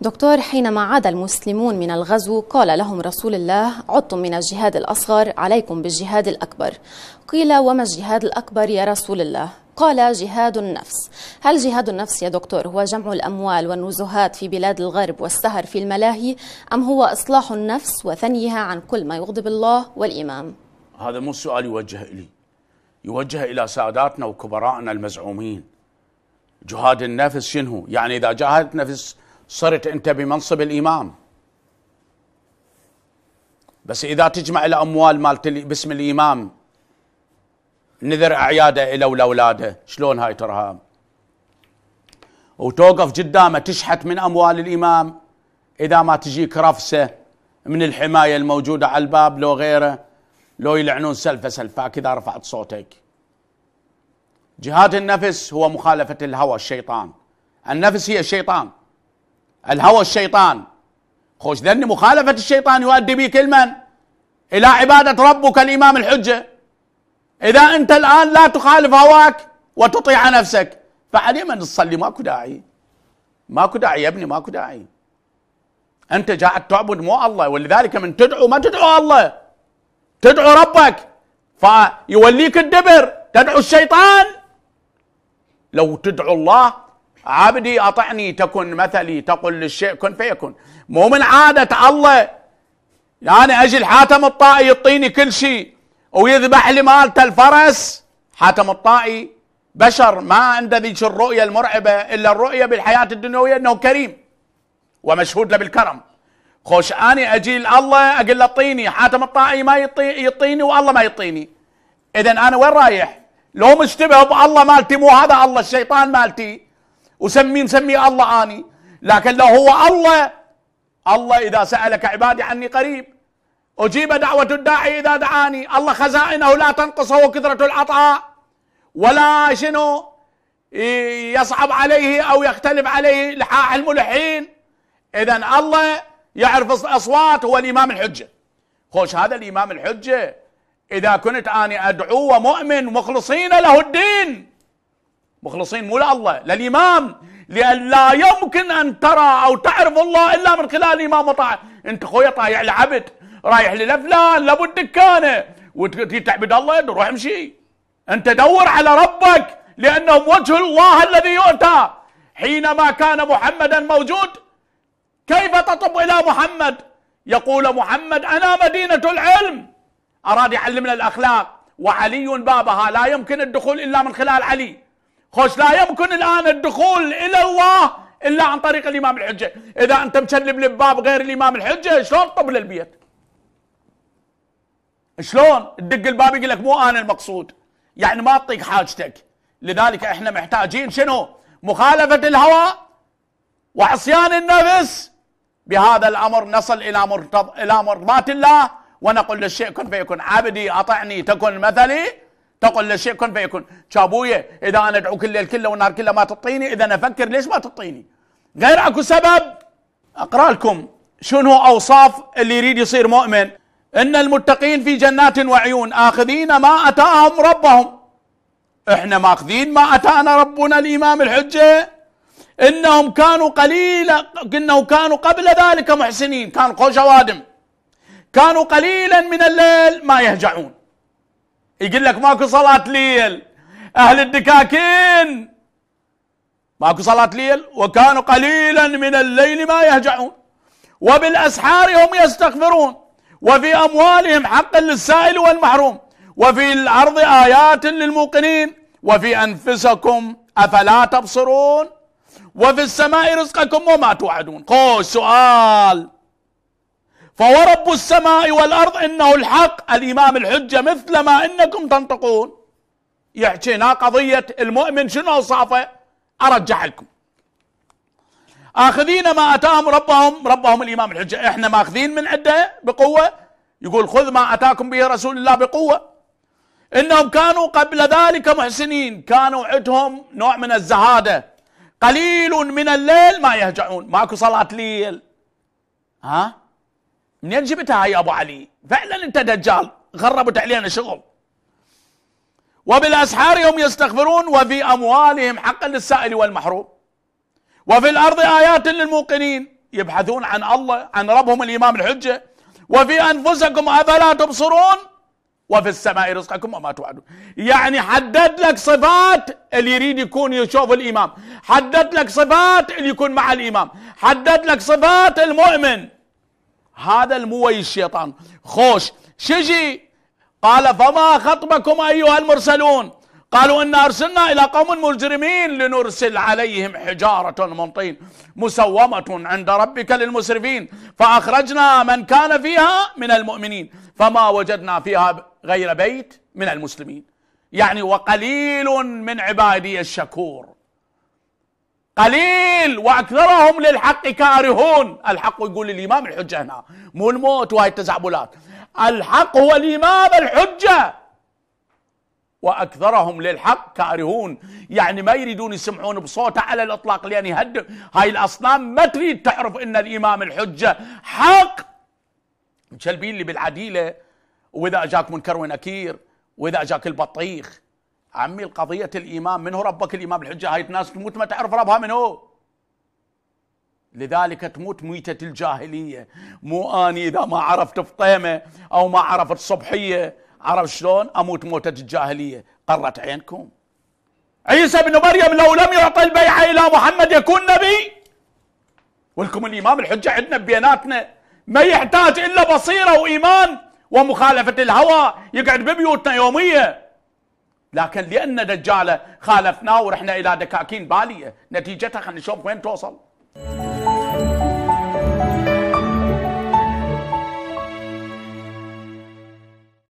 دكتور حينما عاد المسلمون من الغزو قال لهم رسول الله عدتم من الجهاد الأصغر عليكم بالجهاد الأكبر قيل وما الجهاد الأكبر يا رسول الله قال جهاد النفس هل جهاد النفس يا دكتور هو جمع الأموال والنزهات في بلاد الغرب والسهر في الملاهي أم هو إصلاح النفس وثنيها عن كل ما يغضب الله والإمام هذا مو سؤال يوجه إلي يوجه إلى ساداتنا وكبرائنا المزعومين جهاد النفس شنو يعني إذا جاهدت نفس صرت انت بمنصب الامام بس اذا تجمع الاموال مالت باسم الامام نذر اعياده له ولاولاده شلون هاي ترهاب وتوقف قدامه تشحت من اموال الامام اذا ما تجيك رفسه من الحمايه الموجوده على الباب لو غيره لو يلعنون سلفه سلفاك اذا رفعت صوتك جهاد النفس هو مخالفه الهوى الشيطان النفس هي الشيطان الهوى الشيطان خوش ذني مخالفة الشيطان يؤدي بك المن إلى عبادة ربك الإمام الحجة إذا أنت الآن لا تخالف هواك وتطيع نفسك فعلي من تصلي ماكو داعي ماكو داعي يا ابني ماكو داعي أنت جاعد تعبد مو الله ولذلك من تدعو ما تدعو الله تدعو ربك فيوليك الدبر تدعو الشيطان لو تدعو الله عبدي أطعني تكن مثلي تقل للشيء كن فيكن مو من عادة الله أنا يعني أجي حاتم الطائي يعطيني كل شيء ويذبح لي مالته الفرس حاتم الطائي بشر ما عنده ذيك الرؤية المرعبة إلا الرؤية بالحياة الدنيوية أنه كريم ومشهود له بالكرم خوش أنا أجي الله أقول له طيني حاتم الطائي ما يطي يطيني والله ما يطيني إذا أنا وين رايح لو مشتبه بالله مالتي مو هذا الله الشيطان مالتي وسمي مسمي الله اني لكن لو هو الله الله اذا سالك عبادي عني قريب اجيب دعوه الداعي اذا دعاني الله خزائنه لا تنقصه كثره العطاء ولا شنو يصعب عليه او يختلف عليه لحاح الملحين اذا الله يعرف اصوات هو الامام الحجه خوش هذا الامام الحجه اذا كنت اني ادعوه مؤمن مخلصين له الدين مخلصين مو لله للإمام لأن لا يمكن أن ترى أو تعرف الله إلا من خلال الإمام مطاع أنت خويا طايع لعبد رايح للفلان لابد كانه وتجي تعبد الله روح امشي أنت دور على ربك لانه وجه الله الذي يؤتى حينما كان محمدا موجود كيف تطب إلى محمد يقول محمد أنا مدينة العلم أراد يعلمنا الأخلاق وعلي بابها لا يمكن الدخول إلا من خلال علي خوش لا يمكن الآن الدخول إلى الله إلا عن طريق الإمام الحجة إذا أنت مشلب لباب غير الإمام الحجة شلون تطب للبيت شلون تدق الباب يقول لك مو أنا المقصود يعني ما تطيق حاجتك لذلك احنا محتاجين شنو مخالفة الهوى وعصيان النفس بهذا الأمر نصل إلى مرتض... إلى مرضات الله ونقول للشيء كن فيكون عبدي أطعني تكن مثلي تقول شيء كن فيكون شابوية إذا أنا أدعو كل الليل كله والنهار كله ما تطيني إذا أفكر ليش ما تطيني غير أكو سبب أقرأ لكم شنو أوصاف اللي يريد يصير مؤمن إن المتقين في جنات وعيون آخذين ما أتاهم ربهم إحنا ماخذين ما أتانا ربنا الإمام الحجة إنهم كانوا قليلا إنه كانوا قبل ذلك محسنين كانوا خوش وادم كانوا قليلا من الليل ما يهجعون يقول لك ماكو صلاة ليل أهل الدكاكين ماكو صلاة ليل وكانوا قليلا من الليل ما يهجعون وبالأسحار هم يستغفرون وفي أموالهم حق للسائل والمحروم وفي الأرض آيات للموقنين وفي أنفسكم أفلا تبصرون وفي السماء رزقكم وما توعدون خوش سؤال فورب السماء والأرض إنه الحق الإمام الحجة مثل ما إنكم تنطقون يحكينا قضية المؤمن شنو أوصافه أرجح لكم آخذين ما أتاهم ربهم ربهم الإمام الحجة إحنا ماخذين من عده بقوة يقول خذ ما أتاكم به رسول الله بقوة إنهم كانوا قبل ذلك محسنين كانوا عندهم نوع من الزهادة قليل من الليل ما يهجعون ماكو صلاة ليل ها منين جبتها هاي ابو علي فعلا انت دجال غربت علينا شغل وبالاسحار هم يستغفرون وفي اموالهم حقا للسائل والمحروم وفي الارض ايات للموقنين يبحثون عن الله عن ربهم الامام الحجه وفي انفسكم افلا تبصرون وفي السماء رزقكم وما توعدون يعني حدد لك صفات اللي يريد يكون يشوف الامام حدد لك صفات اللي يكون مع الامام حدد لك صفات المؤمن هذا الموي الشيطان خوش شجي قال فما خطبكم أيها المرسلون قالوا إن أرسلنا إلى قوم مجرمين لنرسل عليهم حجارة من طين مسومة عند ربك للمسرفين فأخرجنا من كان فيها من المؤمنين فما وجدنا فيها غير بيت من المسلمين يعني وقليل من عبادي الشكور قليل واكثرهم للحق كارهون الحق يقول الامام الحجه هنا مو الموت وهاي التزعبلات الحق هو الامام الحجه واكثرهم للحق كارهون يعني ما يريدون يسمعون بصوته على الاطلاق لان يهدم هاي الاصنام ما تريد تعرف ان الامام الحجه حق مشلبين لي بالعديله واذا اجاك منكر ونكير واذا اجاك البطيخ عمي القضية الإيمان من هو ربك الإمام الحجة هاي الناس تموت ما تعرف ربها من هو لذلك تموت ميتة الجاهلية مو أني إذا ما عرفت فطيمة أو ما عرفت صبحية عرف شلون أموت موتة الجاهلية قرت عينكم عيسى بن مريم لو لم يعطي البيعة إلى محمد يكون نبي ولكم الإمام الحجة عندنا بيناتنا ما يحتاج إلا بصيرة وإيمان ومخالفة الهوى يقعد ببيوتنا يومية لكن لان دجاله خالفناه ورحنا الى دكاكين باليه نتيجتها خلينا نشوف وين توصل